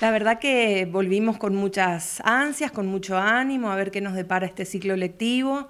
La verdad que volvimos con muchas ansias, con mucho ánimo, a ver qué nos depara este ciclo lectivo.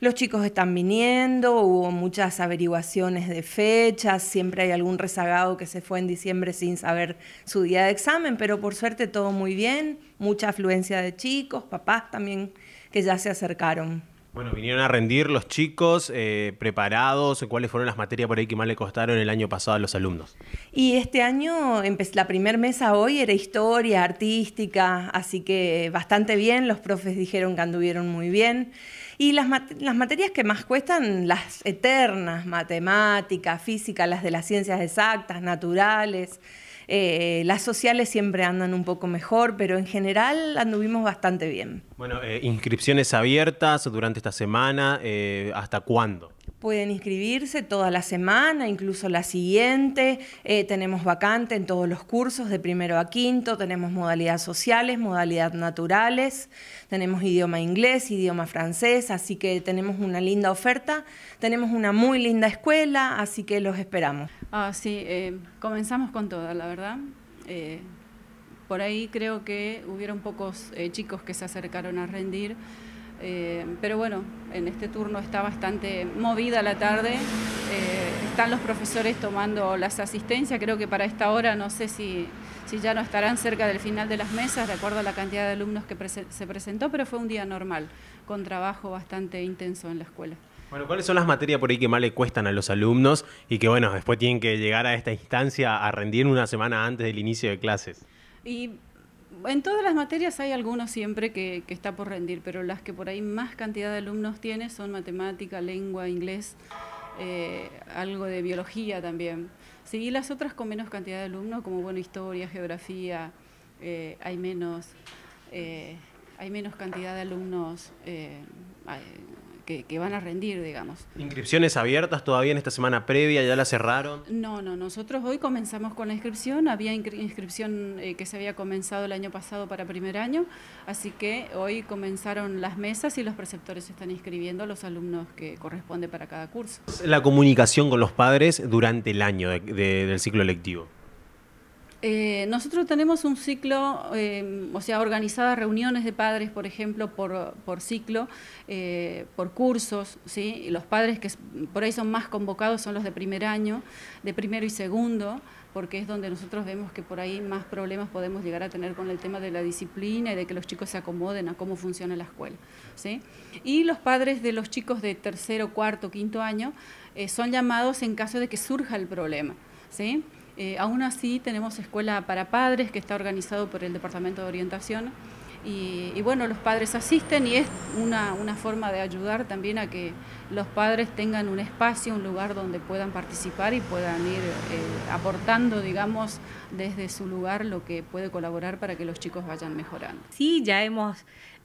Los chicos están viniendo, hubo muchas averiguaciones de fechas, siempre hay algún rezagado que se fue en diciembre sin saber su día de examen, pero por suerte todo muy bien, mucha afluencia de chicos, papás también que ya se acercaron. Bueno, vinieron a rendir los chicos eh, preparados, cuáles fueron las materias por ahí que más le costaron el año pasado a los alumnos. Y este año, la primera mesa hoy era historia, artística, así que bastante bien, los profes dijeron que anduvieron muy bien. Y las, las materias que más cuestan, las eternas, matemática, física, las de las ciencias exactas, naturales. Eh, las sociales siempre andan un poco mejor, pero en general anduvimos bastante bien. Bueno, eh, inscripciones abiertas durante esta semana, eh, ¿hasta cuándo? pueden inscribirse toda la semana, incluso la siguiente. Eh, tenemos vacante en todos los cursos, de primero a quinto. Tenemos modalidades sociales, modalidades naturales. Tenemos idioma inglés, idioma francés. Así que tenemos una linda oferta. Tenemos una muy linda escuela, así que los esperamos. Ah, sí, eh, comenzamos con toda, la verdad. Eh, por ahí creo que hubieron pocos chicos que se acercaron a rendir. Eh, pero bueno, en este turno está bastante movida la tarde. Eh, están los profesores tomando las asistencias. Creo que para esta hora no sé si, si ya no estarán cerca del final de las mesas, de acuerdo a la cantidad de alumnos que se presentó, pero fue un día normal, con trabajo bastante intenso en la escuela. Bueno, ¿cuáles son las materias por ahí que más le cuestan a los alumnos y que, bueno, después tienen que llegar a esta instancia a rendir una semana antes del inicio de clases? Y en todas las materias hay algunos siempre que, está por rendir, pero las que por ahí más cantidad de alumnos tiene son matemática, lengua, inglés, eh, algo de biología también. y las otras con menos cantidad de alumnos, como bueno, historia, geografía, eh, hay menos. Eh, hay menos cantidad de alumnos que, van a rendir, digamos. ¿Inscripciones abiertas todavía en esta semana previa? ¿Ya la cerraron? No, no, nosotros hoy comenzamos con la inscripción, había inscripción eh, que se había comenzado el año pasado para primer año, así que hoy comenzaron las mesas y los preceptores están inscribiendo a los alumnos que corresponde para cada curso. La comunicación con los padres durante el año del ciclo electivo? Eh, nosotros tenemos un ciclo, em, o sea, organizadas reuniones de padres, por ejemplo, por, ciclo, eh, por cursos, ¿sí? los padres que por ahí son más convocados son los de primer año, de primero y segundo, porque es donde nosotros vemos que por ahí más problemas podemos llegar a tener con el tema de la disciplina y de que los chicos se acomoden a cómo funciona la escuela. ¿sí? Y los padres de los chicos de tercero, cuarto, quinto año eh, son llamados en caso de que surja el problema. ¿sí? Eh, aún así tenemos escuela para padres que está organizado por el Departamento de Orientación y, bueno, los padres asisten y es una, forma de ayudar también a que los padres tengan un espacio, un lugar donde puedan participar y puedan ir eh, aportando, digamos, desde su lugar lo que puede colaborar para que los chicos vayan mejorando. Sí, ya hemos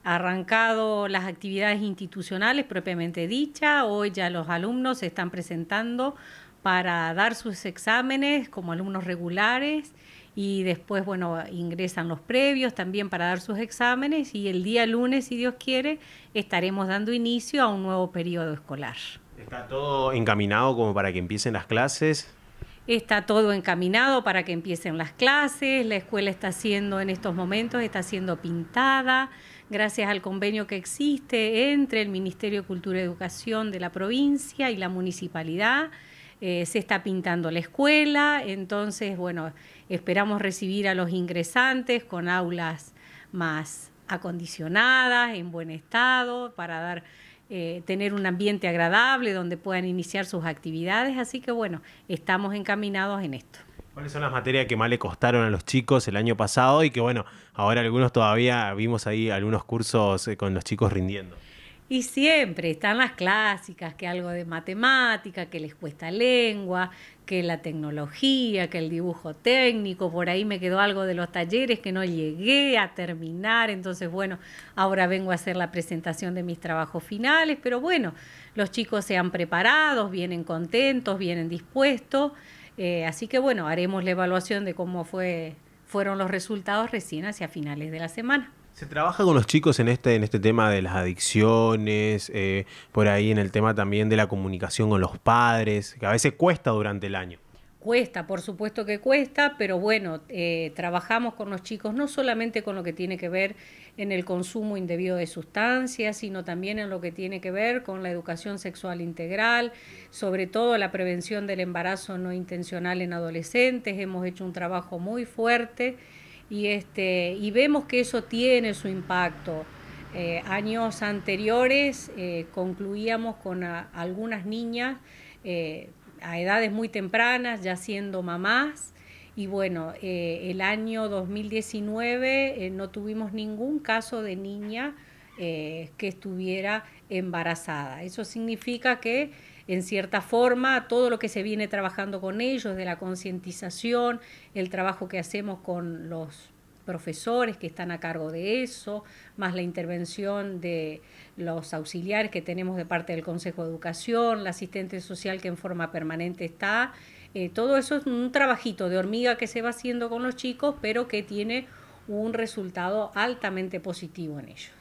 arrancado las actividades institucionales propiamente dicha, hoy ya los alumnos se están presentando para dar sus exámenes como alumnos regulares y después, bueno, ingresan los previos también para dar sus exámenes y el día lunes, si Dios quiere, estaremos dando inicio a un nuevo periodo escolar. ¿Está todo encaminado como para que empiecen las clases? Está todo encaminado para que empiecen las clases, la escuela está siendo en estos momentos, está siendo pintada, gracias al convenio que existe entre el Ministerio de Cultura y Educación de la provincia y la municipalidad eh, se está pintando la escuela, entonces, bueno, esperamos recibir a los ingresantes con aulas más acondicionadas, en buen estado, para dar... Eh, tener un ambiente agradable donde puedan iniciar sus actividades, así que bueno, estamos encaminados en esto. ¿Cuáles son las materias que más le costaron a los chicos el año pasado y que bueno, ahora algunos todavía vimos ahí algunos cursos eh, con los chicos rindiendo? Y siempre están las clásicas, que algo de matemática, que les cuesta lengua, que la tecnología, que el dibujo técnico, por ahí me quedó algo de los talleres que no llegué a terminar, entonces bueno, ahora vengo a hacer la presentación de mis trabajos finales, pero bueno, los chicos se han preparado, vienen contentos, vienen dispuestos, eh, así que bueno, haremos la evaluación de cómo fue, fueron los resultados recién hacia finales de la semana. ¿Se trabaja con los chicos en este, en este tema de las adicciones, eh, por ahí en el tema también de la comunicación con los padres, que a veces cuesta durante el año? Cuesta, por supuesto que cuesta, pero bueno, eh, trabajamos con los chicos no solamente con lo que tiene que ver en el consumo indebido de sustancias, sino también en lo que tiene que ver con la educación sexual integral, sobre todo la prevención del embarazo no intencional en adolescentes. Hemos hecho un trabajo muy fuerte y, este, y vemos que eso tiene su impacto. Eh, años anteriores eh, concluíamos con algunas niñas eh, a edades muy tempranas, ya siendo mamás, y bueno, el año 2019 no tuvimos ningún caso de niña que estuviera embarazada. Eso significa que en cierta forma todo lo que se viene trabajando con ellos, de la concientización, el trabajo que hacemos con los profesores que están a cargo de eso, más la intervención de los auxiliares que tenemos de parte del Consejo de Educación, la asistente social que en forma permanente está. Eh, todo eso es un trabajito de hormiga que se va haciendo con los chicos, pero que tiene un resultado altamente positivo en ellos.